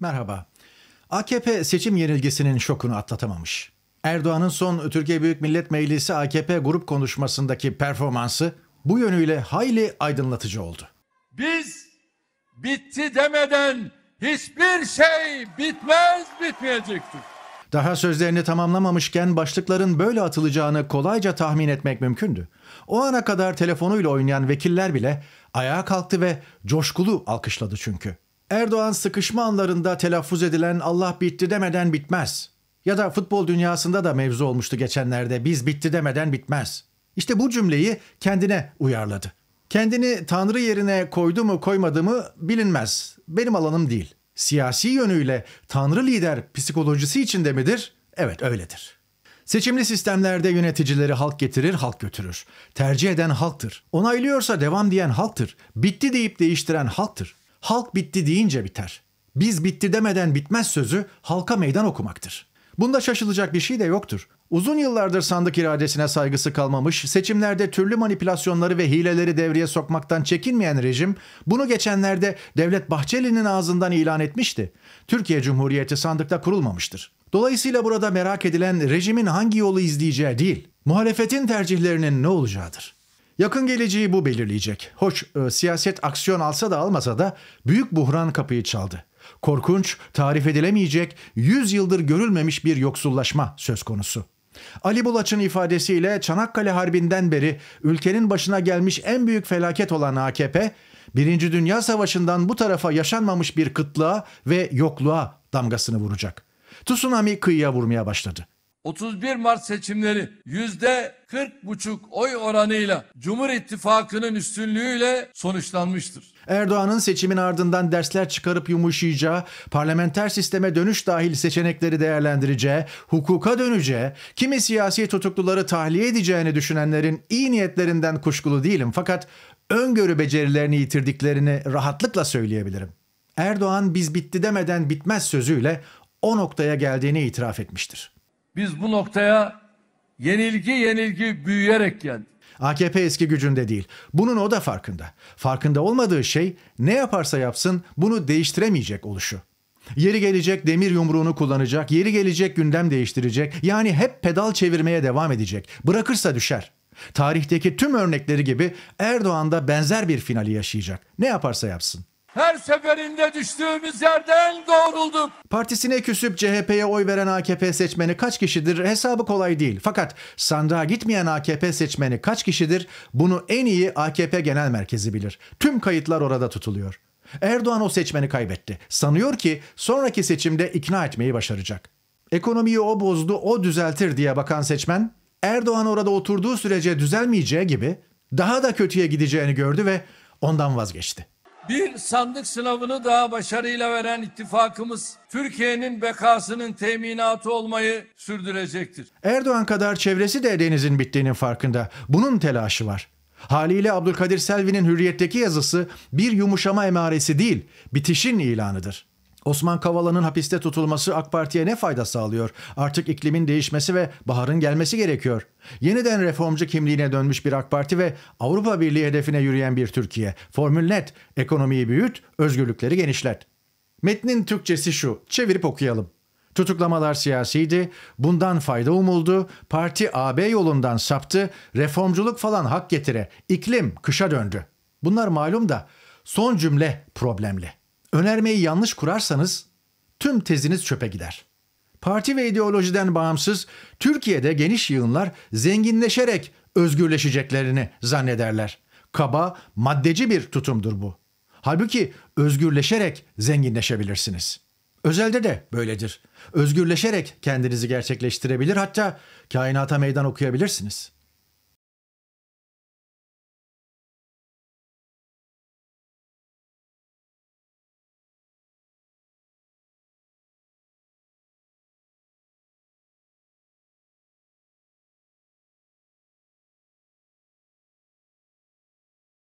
Merhaba. AKP seçim yenilgisinin şokunu atlatamamış. Erdoğan'ın son Türkiye Büyük Millet Meclisi AKP grup konuşmasındaki performansı bu yönüyle hayli aydınlatıcı oldu. Biz bitti demeden hiçbir şey bitmez bitmeyecektir. Daha sözlerini tamamlamamışken başlıkların böyle atılacağını kolayca tahmin etmek mümkündü. O ana kadar telefonuyla oynayan vekiller bile ayağa kalktı ve coşkulu alkışladı çünkü. Erdoğan sıkışma anlarında telaffuz edilen Allah bitti demeden bitmez. Ya da futbol dünyasında da mevzu olmuştu geçenlerde biz bitti demeden bitmez. İşte bu cümleyi kendine uyarladı. Kendini Tanrı yerine koydu mu koymadı mı bilinmez. Benim alanım değil. Siyasi yönüyle Tanrı lider psikolojisi içinde midir? Evet öyledir. Seçimli sistemlerde yöneticileri halk getirir, halk götürür. Tercih eden halktır. Onaylıyorsa devam diyen halktır. Bitti deyip değiştiren halktır halk bitti deyince biter. Biz bitti demeden bitmez sözü halka meydan okumaktır. Bunda şaşılacak bir şey de yoktur. Uzun yıllardır sandık iradesine saygısı kalmamış, seçimlerde türlü manipülasyonları ve hileleri devreye sokmaktan çekinmeyen rejim bunu geçenlerde Devlet Bahçeli'nin ağzından ilan etmişti. Türkiye Cumhuriyeti sandıkta kurulmamıştır. Dolayısıyla burada merak edilen rejimin hangi yolu izleyeceği değil, muhalefetin tercihlerinin ne olacağıdır. Yakın geleceği bu belirleyecek. Hoş e, siyaset aksiyon alsa da almasa da büyük buhran kapıyı çaldı. Korkunç, tarif edilemeyecek, 100 yıldır görülmemiş bir yoksullaşma söz konusu. Ali Bulaç'ın ifadesiyle Çanakkale Harbi'nden beri ülkenin başına gelmiş en büyük felaket olan AKP, Birinci Dünya Savaşı'ndan bu tarafa yaşanmamış bir kıtlığa ve yokluğa damgasını vuracak. Tsunami kıyıya vurmaya başladı. 31 Mart seçimleri yüzde 40 buçuk oy oranıyla Cumhur İttifakı'nın üstünlüğüyle sonuçlanmıştır. Erdoğan'ın seçimin ardından dersler çıkarıp yumuşayacağı, parlamenter sisteme dönüş dahil seçenekleri değerlendireceği, hukuka döneceği, kimi siyasi tutukluları tahliye edeceğini düşünenlerin iyi niyetlerinden kuşkulu değilim fakat öngörü becerilerini yitirdiklerini rahatlıkla söyleyebilirim. Erdoğan biz bitti demeden bitmez sözüyle o noktaya geldiğini itiraf etmiştir. Biz bu noktaya yenilgi yenilgi büyüyerek geldik. AKP eski gücünde değil. Bunun o da farkında. Farkında olmadığı şey ne yaparsa yapsın bunu değiştiremeyecek oluşu. Yeri gelecek demir yumruğunu kullanacak, yeri gelecek gündem değiştirecek. Yani hep pedal çevirmeye devam edecek. Bırakırsa düşer. Tarihteki tüm örnekleri gibi Erdoğan da benzer bir finali yaşayacak. Ne yaparsa yapsın. Her seferinde düştüğümüz yerden doğrulduk. Partisine küsüp CHP'ye oy veren AKP seçmeni kaç kişidir hesabı kolay değil. Fakat sandığa gitmeyen AKP seçmeni kaç kişidir bunu en iyi AKP Genel Merkezi bilir. Tüm kayıtlar orada tutuluyor. Erdoğan o seçmeni kaybetti. Sanıyor ki sonraki seçimde ikna etmeyi başaracak. Ekonomiyi o bozdu, o düzeltir diye bakan seçmen Erdoğan orada oturduğu sürece düzelmeyeceği gibi daha da kötüye gideceğini gördü ve ondan vazgeçti. Bir sandık sınavını daha başarıyla veren ittifakımız Türkiye'nin bekasının teminatı olmayı sürdürecektir. Erdoğan kadar çevresi de denizin bittiğinin farkında. Bunun telaşı var. Haliyle Abdülkadir Selvi'nin hürriyetteki yazısı bir yumuşama emaresi değil, bitişin ilanıdır. Osman Kavala'nın hapiste tutulması AK Parti'ye ne fayda sağlıyor? Artık iklimin değişmesi ve baharın gelmesi gerekiyor. Yeniden reformcu kimliğine dönmüş bir AK Parti ve Avrupa Birliği hedefine yürüyen bir Türkiye. Formül net. Ekonomiyi büyüt, özgürlükleri genişlet. Metnin Türkçesi şu. Çevirip okuyalım. Tutuklamalar siyasiydi, bundan fayda umuldu, parti AB yolundan saptı, reformculuk falan hak getire, iklim kışa döndü. Bunlar malum da son cümle problemli. Önermeyi yanlış kurarsanız tüm teziniz çöpe gider. Parti ve ideolojiden bağımsız Türkiye'de geniş yığınlar zenginleşerek özgürleşeceklerini zannederler. Kaba, maddeci bir tutumdur bu. Halbuki özgürleşerek zenginleşebilirsiniz. Özelde de böyledir. Özgürleşerek kendinizi gerçekleştirebilir hatta kainata meydan okuyabilirsiniz.''